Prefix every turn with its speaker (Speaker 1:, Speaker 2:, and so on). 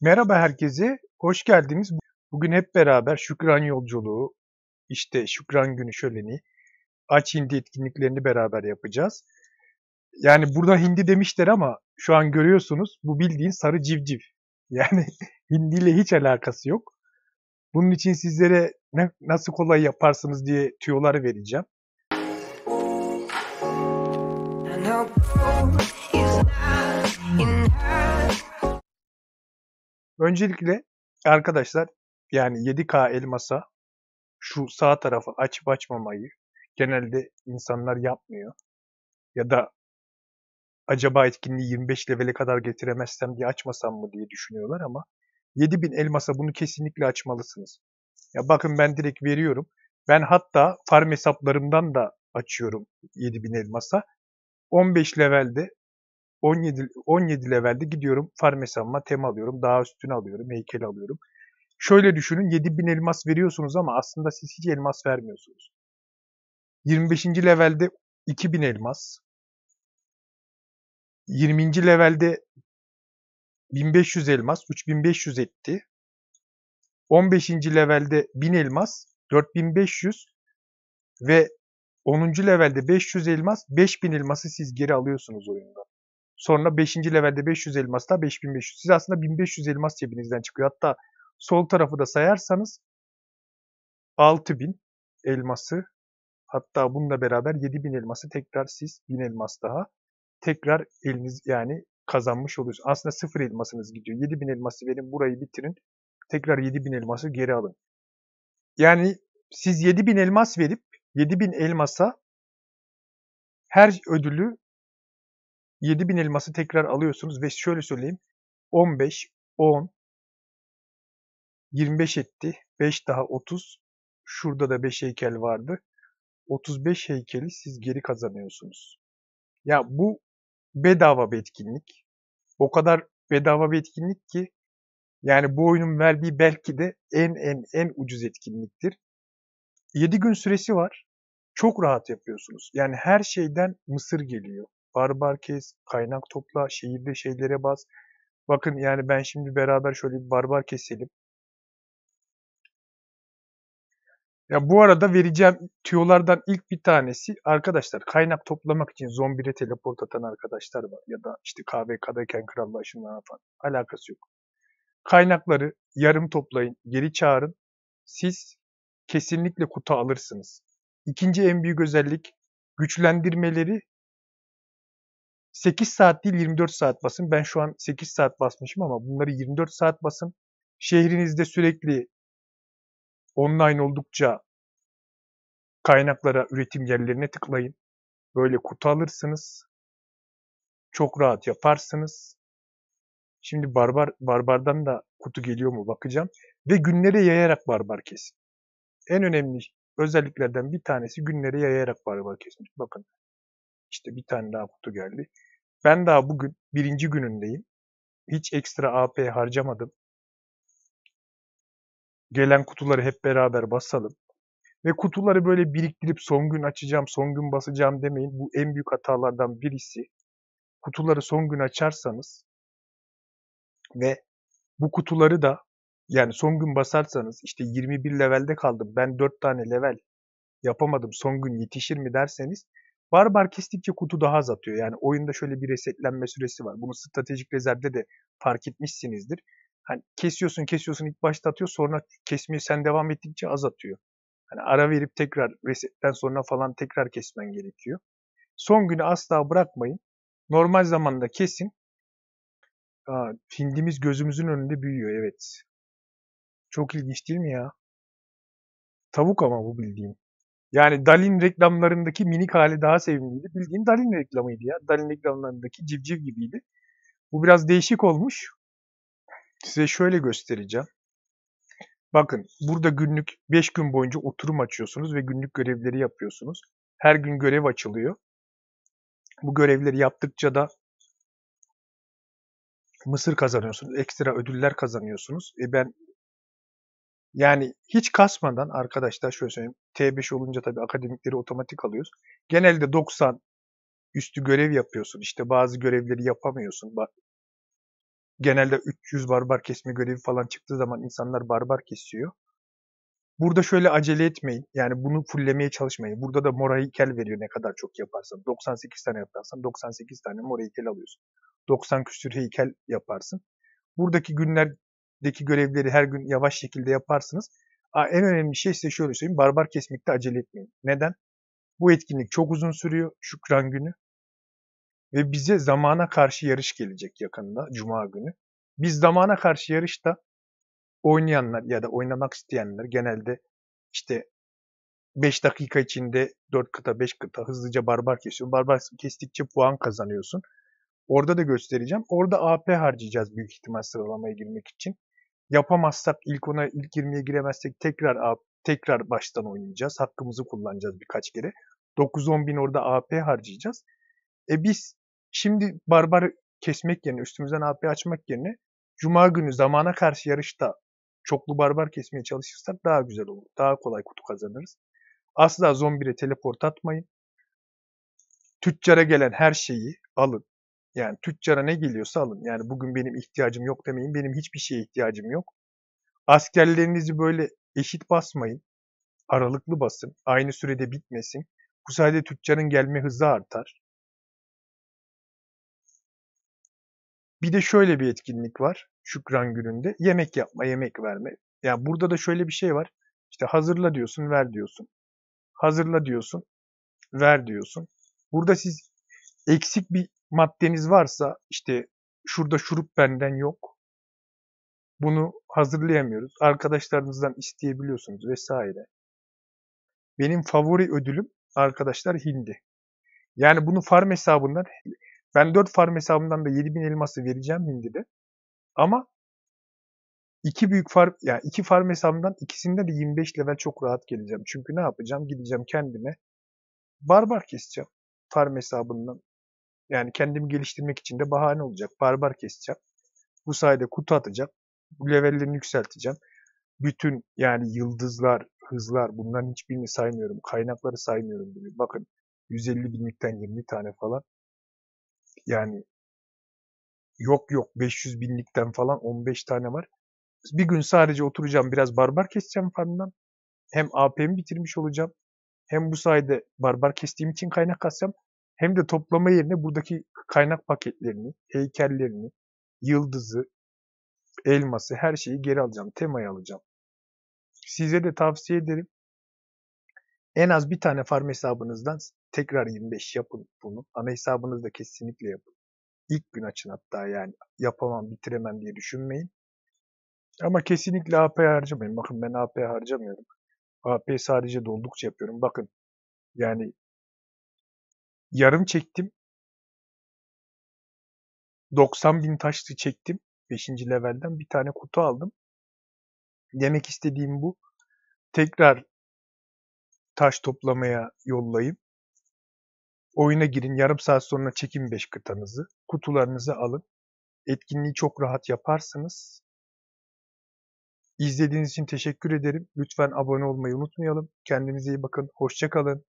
Speaker 1: Merhaba herkese, hoş geldiniz. Bugün hep beraber Şükran Yolculuğu, işte Şükran Günü Şöleni, Aç Hindi etkinliklerini beraber yapacağız. Yani burada hindi demişler ama şu an görüyorsunuz bu bildiğin sarı civciv. Yani hindi ile hiç alakası yok. Bunun için sizlere ne, nasıl kolay yaparsınız diye tüyolar vereceğim. And Öncelikle arkadaşlar yani 7K elmasa şu sağ tarafı açıp açmamayı genelde insanlar yapmıyor. Ya da acaba etkinliği 25 levele kadar getiremezsem diye açmasam mı diye düşünüyorlar ama 7000 elmasa bunu kesinlikle açmalısınız. Ya bakın ben direkt veriyorum. Ben hatta farm hesaplarımdan da açıyorum 7000 elmasa. 15 levelde 17, 17 levelde gidiyorum farm hesabıma tema alıyorum. Daha üstünü alıyorum. Heykel alıyorum. Şöyle düşünün 7000 elmas veriyorsunuz ama aslında siz hiç elmas vermiyorsunuz. 25. levelde 2000 elmas. 20. levelde 1500 elmas 3500 etti. 15. levelde 1000 elmas 4500 ve 10. levelde 500 elmas 5000 elması siz geri alıyorsunuz oyunda. Sonra 5. levelde 500 elmas da 5500. Siz aslında 1500 elmas cebinizden çıkıyor. Hatta sol tarafı da sayarsanız 6000 elması hatta bununla beraber 7000 elması tekrar siz 1000 elmas daha tekrar eliniz yani kazanmış oluyorsunuz. Aslında sıfır elmasınız gidiyor. 7000 elması verin burayı bitirin. Tekrar 7000 elması geri alın. Yani siz 7000 elmas verip 7000 elmasa her ödülü 7000 elması tekrar alıyorsunuz ve şöyle söyleyeyim 15, 10, 25 etti. 5 daha 30. Şurada da 5 heykel vardı. 35 heykeli siz geri kazanıyorsunuz. Ya bu bedava bir etkinlik. O kadar bedava bir etkinlik ki yani bu oyunun verdiği belki de en en en ucuz etkinliktir. 7 gün süresi var. Çok rahat yapıyorsunuz. Yani her şeyden mısır geliyor barbar kes, kaynak topla, şehirde şeylere bas. Bakın yani ben şimdi beraber şöyle bir barbar keselim. Ya bu arada vereceğim tüyolardan ilk bir tanesi arkadaşlar kaynak toplamak için zombire teleport atan arkadaşlar var ya da işte KVK'dayken kralla ışınlanan falan alakası yok. Kaynakları yarım toplayın, geri çağırın. Siz kesinlikle kutu alırsınız. İkinci en büyük özellik güçlendirmeleri 8 saat değil 24 saat basın. Ben şu an 8 saat basmışım ama bunları 24 saat basın. Şehrinizde sürekli online oldukça kaynaklara, üretim yerlerine tıklayın. Böyle kutu alırsınız. Çok rahat yaparsınız. Şimdi barbar barbardan da kutu geliyor mu bakacağım. Ve günlere yayarak barbar kesin. En önemli özelliklerden bir tanesi günlere yayarak barbar kesmek. Bakın işte bir tane daha kutu geldi. Ben daha bugün birinci günündeyim. Hiç ekstra AP harcamadım. Gelen kutuları hep beraber basalım. Ve kutuları böyle biriktirip son gün açacağım, son gün basacağım demeyin. Bu en büyük hatalardan birisi. Kutuları son gün açarsanız ve bu kutuları da yani son gün basarsanız işte 21 levelde kaldım ben 4 tane level yapamadım son gün yetişir mi derseniz Barbar kestikçe kutu daha az atıyor. Yani oyunda şöyle bir resetlenme süresi var. Bunu stratejik rezervde de fark etmişsinizdir. Hani kesiyorsun kesiyorsun ilk başta atıyor sonra kesmeyi sen devam ettikçe az atıyor. Hani ara verip tekrar resetten sonra falan tekrar kesmen gerekiyor. Son günü asla bırakmayın. Normal zamanda kesin. Aa, hindimiz gözümüzün önünde büyüyor evet. Çok ilginç değil mi ya? Tavuk ama bu bildiğim. Yani Dalin reklamlarındaki minik hali daha sevimliydi. Bildiğin Dalin reklamıydı ya. Dalin reklamlarındaki civciv gibiydi. Bu biraz değişik olmuş. Size şöyle göstereceğim. Bakın burada günlük 5 gün boyunca oturum açıyorsunuz ve günlük görevleri yapıyorsunuz. Her gün görev açılıyor. Bu görevleri yaptıkça da mısır kazanıyorsunuz. Ekstra ödüller kazanıyorsunuz. E ben yani hiç kasmadan arkadaşlar şöyle söyleyeyim. T5 olunca tabii akademikleri otomatik alıyoruz. Genelde 90 üstü görev yapıyorsun. İşte bazı görevleri yapamıyorsun. Genelde 300 barbar kesme görevi falan çıktığı zaman insanlar barbar kesiyor. Burada şöyle acele etmeyin. Yani bunu fullemeye çalışmayın. Burada da mora heykel veriyor ne kadar çok yaparsan. 98 tane yaparsan 98 tane mora heykel alıyorsun. 90 küsür heykel yaparsın. Buradaki günler deki görevleri her gün yavaş şekilde yaparsınız. Aa, en önemli şey size şöyle söyleyeyim. Barbar kesmekte acele etmeyin. Neden? Bu etkinlik çok uzun sürüyor. Şükran günü. Ve bize zamana karşı yarış gelecek yakında. Cuma günü. Biz zamana karşı yarışta oynayanlar ya da oynamak isteyenler genelde işte 5 dakika içinde 4 kıta 5 kıta hızlıca barbar kesiyor. Barbar kestikçe puan kazanıyorsun. Orada da göstereceğim. Orada AP harcayacağız büyük ihtimal sıralamaya girmek için yapamazsak ilk ona ilk 20'ye giremezsek tekrar AP, tekrar baştan oynayacağız. Hakkımızı kullanacağız birkaç kere. 9-10 bin orada AP harcayacağız. E biz şimdi barbar kesmek yerine üstümüzden AP açmak yerine Cuma günü zamana karşı yarışta çoklu barbar kesmeye çalışırsak daha güzel olur. Daha kolay kutu kazanırız. Asla zombire teleport atmayın. Tüccara gelen her şeyi alın. Yani tüccara ne geliyorsa alın. Yani bugün benim ihtiyacım yok demeyin. Benim hiçbir şeye ihtiyacım yok. Askerlerinizi böyle eşit basmayın. Aralıklı basın. Aynı sürede bitmesin. Bu sayede tüccarın gelme hızı artar. Bir de şöyle bir etkinlik var. Şükran gününde. Yemek yapma, yemek verme. Yani burada da şöyle bir şey var. İşte hazırla diyorsun, ver diyorsun. Hazırla diyorsun, ver diyorsun. Burada siz eksik bir maddeniz varsa işte şurada şurup benden yok. Bunu hazırlayamıyoruz. Arkadaşlarınızdan isteyebiliyorsunuz vesaire. Benim favori ödülüm arkadaşlar hindi. Yani bunu farm hesabından ben 4 farm hesabından da 7000 elması vereceğim hindide. Ama iki büyük farm yani iki farm hesabından ikisinde de 25 level çok rahat geleceğim. Çünkü ne yapacağım? Gideceğim kendime barbar keseceğim farm hesabından yani kendimi geliştirmek için de bahane olacak. Barbar keseceğim. Bu sayede kutu atacağım. Bu levellerini yükselteceğim. Bütün yani yıldızlar, hızlar bunların hiçbirini saymıyorum. Kaynakları saymıyorum bile. Bakın 150 binlikten 20 tane falan. Yani yok yok 500 binlikten falan 15 tane var. Bir gün sadece oturacağım biraz barbar keseceğim farmdan. Hem AP'mi bitirmiş olacağım. Hem bu sayede barbar kestiğim için kaynak kasacağım hem de toplama yerine buradaki kaynak paketlerini, heykellerini, yıldızı, elması her şeyi geri alacağım. Temayı alacağım. Size de tavsiye ederim. En az bir tane farm hesabınızdan tekrar 25 yapın bunu. Ana hesabınızda kesinlikle yapın. İlk gün açın hatta yani yapamam bitiremem diye düşünmeyin. Ama kesinlikle AP harcamayın. Bakın ben AP harcamıyorum. AP sadece doldukça yapıyorum. Bakın yani yarım çektim. 90 bin taşlı çektim. 5. levelden bir tane kutu aldım. Demek istediğim bu. Tekrar taş toplamaya yollayın. Oyuna girin. Yarım saat sonra çekin 5 kıtanızı. Kutularınızı alın. Etkinliği çok rahat yaparsınız. İzlediğiniz için teşekkür ederim. Lütfen abone olmayı unutmayalım. Kendinize iyi bakın. Hoşçakalın.